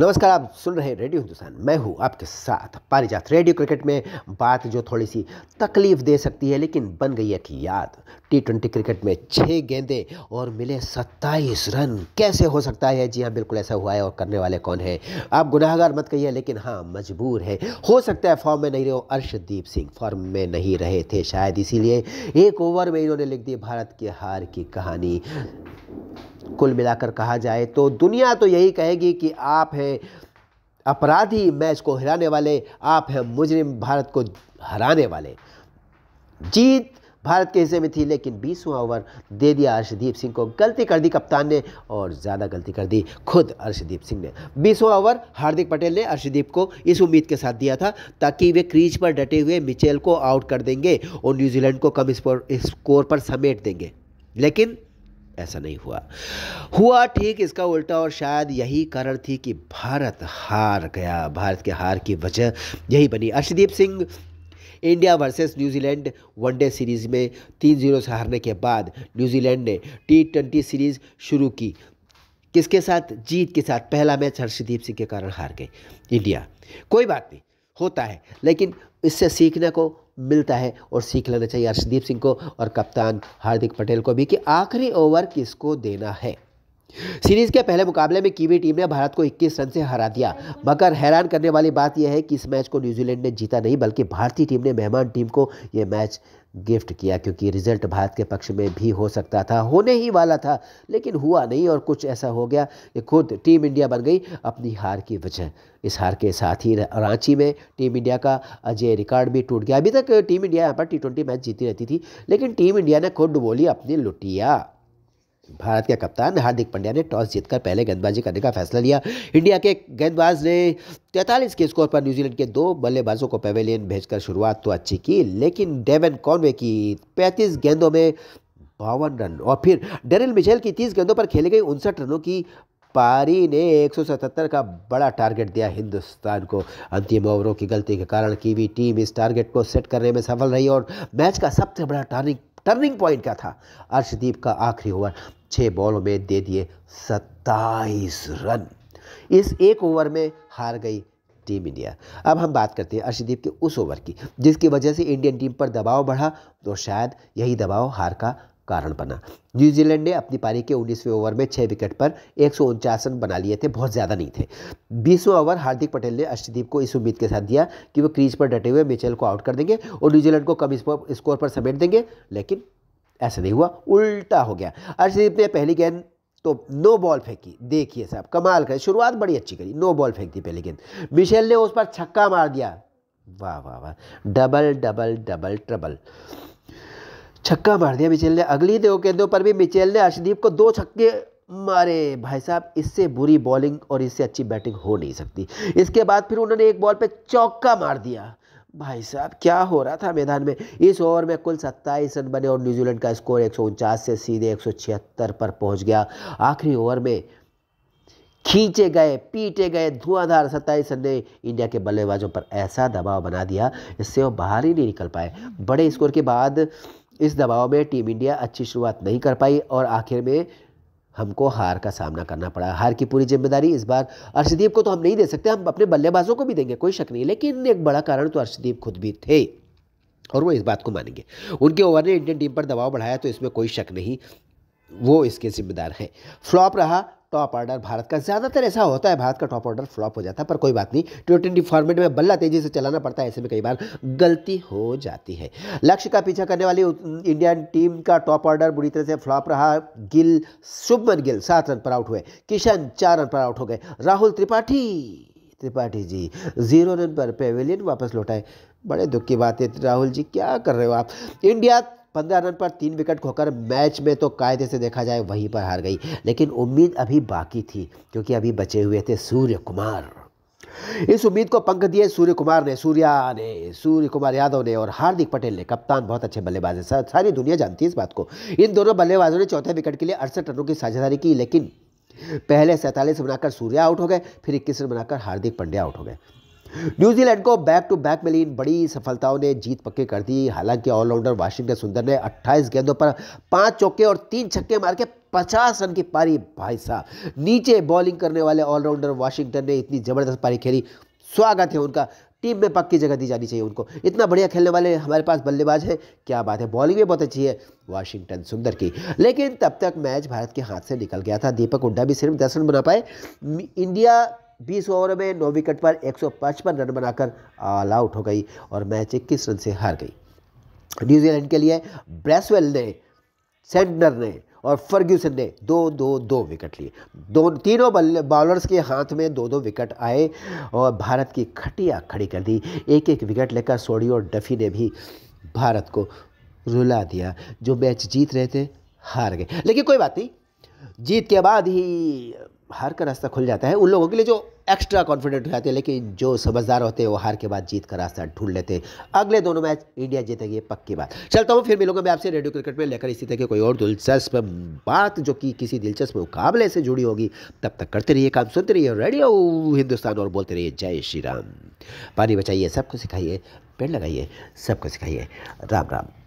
नमस्कार आप सुन रहे हैं रेडियो हिंदुस्तान मैं हूं आपके साथ पारिजात रेडियो क्रिकेट में बात जो थोड़ी सी तकलीफ दे सकती है लेकिन बन गई कि याद टी ट्वेंटी क्रिकेट में छः गेंदे और मिले सत्ताईस रन कैसे हो सकता है जी हाँ बिल्कुल ऐसा हुआ है और करने वाले कौन है आप गुनाहगार मत कहिए लेकिन हाँ मजबूर है हो सकता है फॉर्म में नहीं रहे अर्शदीप सिंह फॉर्म में नहीं रहे थे शायद इसीलिए एक ओवर में इन्होंने लिख दी भारत के हार की कहानी कुल मिलाकर कहा जाए तो दुनिया तो यही कहेगी कि आप हैं अपराधी मैच को हराने वाले आप हैं मुजरिम भारत को हराने वाले जीत भारत के हिस्से में थी लेकिन बीसवा ओवर दे दिया अर्शदीप सिंह को गलती कर दी कप्तान ने और ज़्यादा गलती कर दी खुद अर्शदीप सिंह ने बीसवां ओवर हार्दिक पटेल ने अर्शदीप को इस उम्मीद के साथ दिया था ताकि वे क्रीज पर डटे हुए मिचेल को आउट कर देंगे और न्यूजीलैंड को कम स्कोर पर समेट देंगे लेकिन ऐसा नहीं हुआ हुआ ठीक इसका उल्टा और शायद यही कारण थी कि भारत हार गया भारत के हार की वजह यही बनी Arshdeep Singh India versus New Zealand one day series में तीन जीरो से हारने के बाद न्यूजीलैंड ने टी ट्वेंटी सीरीज़ शुरू की किसके साथ जीत के साथ पहला मैच हर्षदीप सिंह के कारण हार गए इंडिया कोई बात नहीं होता है लेकिन इससे सीखने को मिलता है और सीख लेना चाहिए अर्शदीप सिंह को और कप्तान हार्दिक पटेल को भी कि आखिरी ओवर किसको देना है सीरीज के पहले मुकाबले में कीवी टीम ने भारत को 21 रन से हरा दिया मगर हैरान करने वाली बात यह है कि इस मैच को न्यूजीलैंड ने जीता नहीं बल्कि भारतीय टीम ने मेहमान टीम को यह मैच गिफ्ट किया क्योंकि रिजल्ट भारत के पक्ष में भी हो सकता था होने ही वाला था लेकिन हुआ नहीं और कुछ ऐसा हो गया कि खुद टीम इंडिया बन गई अपनी हार की वजह इस हार के साथ ही रांची में टीम इंडिया का अजय रिकॉर्ड भी टूट गया अभी तक टीम इंडिया यहाँ पर टी ट्वेंटी मैच जीती रहती थी लेकिन टीम इंडिया ने खुद बोली अपनी लुटिया भारत के कप्तान हार्दिक पंड्या ने टॉस जीतकर पहले गेंदबाजी करने का फैसला लिया इंडिया के गेंदबाज ने तैंतालीस के स्कोर पर न्यूजीलैंड के दो बल्लेबाजों को पेवेलियन भेजकर शुरुआत तो अच्छी की लेकिन डेवन कॉनवे की पैंतीस गेंदों में बावन रन और फिर डेरिल मिचेल की तीस गेंदों पर खेली गई उनसठ रनों की पारी ने 177 का बड़ा टारगेट दिया हिंदुस्तान को अंतिम ओवरों की गलती के कारण कीवी टीम इस टारगेट को सेट करने में सफल रही और मैच का सबसे बड़ा टर्निंग टर्निंग पॉइंट क्या था अर्शदीप का आखिरी ओवर छः बॉलों में दे दिए सत्ताईस रन इस एक ओवर में हार गई टीम इंडिया अब हम बात करते हैं अर्शदीप के उस ओवर की जिसकी वजह से इंडियन टीम पर दबाव बढ़ा तो शायद यही दबाव हार का कारण बना न्यूजीलैंड ने अपनी पारी के 19वें ओवर में छः विकेट पर एक रन बना लिए थे बहुत ज़्यादा नहीं थे बीसवें ओवर हार्दिक पटेल ने अष्टदीप को इस उम्मीद के साथ दिया कि वो क्रीज पर डटे हुए मिचेल को आउट कर देंगे और न्यूजीलैंड को कम स्कोर पर समेट देंगे लेकिन ऐसा नहीं हुआ उल्टा हो गया अर्षदीप ने पहली गेंद तो नो बॉल फेंकी देखिए साहब कमाल करें शुरुआत बड़ी अच्छी करी नो बॉल फेंक दी पहली गेंद मिशेल ने उस पर छक्का मार दिया वाह वाह वाह डबल डबल डबल ट्रबल छक्का मार दिया मिचेल ने अगली दो गेंदों पर भी मिचेल ने अर्शदीप को दो छक्के मारे भाई साहब इससे बुरी बॉलिंग और इससे अच्छी बैटिंग हो नहीं सकती इसके बाद फिर उन्होंने एक बॉल पे चौका मार दिया भाई साहब क्या हो रहा था मैदान में इस ओवर में कुल सत्ताईस रन बने और न्यूजीलैंड का स्कोर एक से सीधे एक पर पहुंच गया आखिरी ओवर में खींचे गए पीटे गए धुआंधार सत्ताईस रन ने इंडिया के बल्लेबाजों पर ऐसा दबाव बना दिया इससे वो बाहर ही नहीं निकल पाए बड़े स्कोर के बाद इस दबाव में टीम इंडिया अच्छी शुरुआत नहीं कर पाई और आखिर में हमको हार का सामना करना पड़ा हार की पूरी जिम्मेदारी इस बार अर्शदीप को तो हम नहीं दे सकते हम अपने बल्लेबाजों को भी देंगे कोई शक नहीं लेकिन एक बड़ा कारण तो अर्शदीप खुद भी थे और वो इस बात को मानेंगे उनके ओवर ने इंडियन टीम पर दबाव बढ़ाया तो इसमें कोई शक नहीं वो इसके जिम्मेदार हैं फ्लॉप रहा टॉप ऑर्डर भारत का ज़्यादातर ऐसा होता है भारत का टॉप ऑर्डर फ्लॉप हो जाता है पर कोई बात नहीं टी ट्वेंटी फॉर्मेट में बल्ला तेजी से चलाना पड़ता है ऐसे में कई बार गलती हो जाती है लक्ष्य का पीछा करने वाली इंडियन टीम का टॉप ऑर्डर बुरी तरह से फ्लॉप रहा गिल शुभमन गिल सात रन पर आउट हुए किशन चार रन पर आउट हो गए राहुल त्रिपाठी त्रिपाठी जी जीरो रन पर पेविलियन वापस लौटाए बड़े दुख की बात है राहुल जी क्या कर रहे हो आप इंडिया पंद्रह रन पर तीन विकेट खोकर मैच में तो कायदे से देखा जाए वहीं पर हार गई लेकिन उम्मीद अभी बाकी थी क्योंकि अभी बचे हुए थे सूर्य कुमार इस उम्मीद को पंख दिए सूर्य कुमार ने सूर्या ने सूर्य कुमार यादव ने और हार्दिक पटेल ने कप्तान बहुत अच्छे बल्लेबाज हैं सारी दुनिया जानती है इस बात को इन दोनों बल्लेबाजों ने चौथे विकेट के लिए अड़सठ रनों की साझेदारी की लेकिन पहले सैंतालीस बनाकर सूर्या आउट हो गए फिर इक्कीस रन बनाकर हार्दिक पंड्या आउट हो गए न्यूजीलैंड को बैक टू बैक मिली इन बड़ी सफलताओं ने जीत पक्के कर दी हालांकि ऑलराउंडर वाशिंगटन सुंदर ने 28 गेंदों पर पांच चौके और तीन छक्के मार के पचास रन की पारी भाई साहब नीचे बॉलिंग करने वाले ऑलराउंडर वाशिंगटन ने इतनी ज़बरदस्त पारी खेली स्वागत है उनका टीम में पक्की जगह दी जानी चाहिए उनको इतना बढ़िया खेलने वाले हमारे पास बल्लेबाज है क्या बात है बॉलिंग भी बहुत अच्छी है वाशिंगटन सुंदर की लेकिन तब तक मैच भारत के हाथ से निकल गया था दीपक हुड्डा भी सिर्फ दस रन बना पाए इंडिया बीस ओवर में नौ विकेट पर एक रन बनाकर ऑल आउट हो गई और मैच इक्कीस रन से हार गई न्यूजीलैंड के लिए ब्रेसवेल ने सेंडर ने और फर्ग्यूसन ने दो दो दो विकेट लिए दो तीनों बॉलर्स के हाथ में दो दो विकेट आए और भारत की खटिया खड़ी कर दी एक एक विकेट लेकर सोडी और डफी ने भी भारत को रुला दिया जो मैच जीत रहे थे हार गए लेकिन कोई बात नहीं जीत के बाद ही हार का रास्ता खुल जाता है उन लोगों के लिए जो एक्स्ट्रा कॉन्फिडेंट हो जाते हैं लेकिन जो समझदार होते हैं वो हार के बाद जीत का रास्ता ढूंढ लेते हैं अगले दोनों मैच इंडिया जीतेगी पक्की बात चलता हूँ फिर लोगों में आपसे रेडियो क्रिकेट में लेकर इसी तरह की कोई और दिलचस्प बात जो कि किसी दिलचस्प मुकाबले से जुड़ी होगी तब तक करते रहिए काम सुनते रहिए रेडियो हिंदुस्तान और बोलते रहिए जय श्री राम पानी बचाइए सबको सिखाइए पेड़ लगाइए सबको सिखाइए राम राम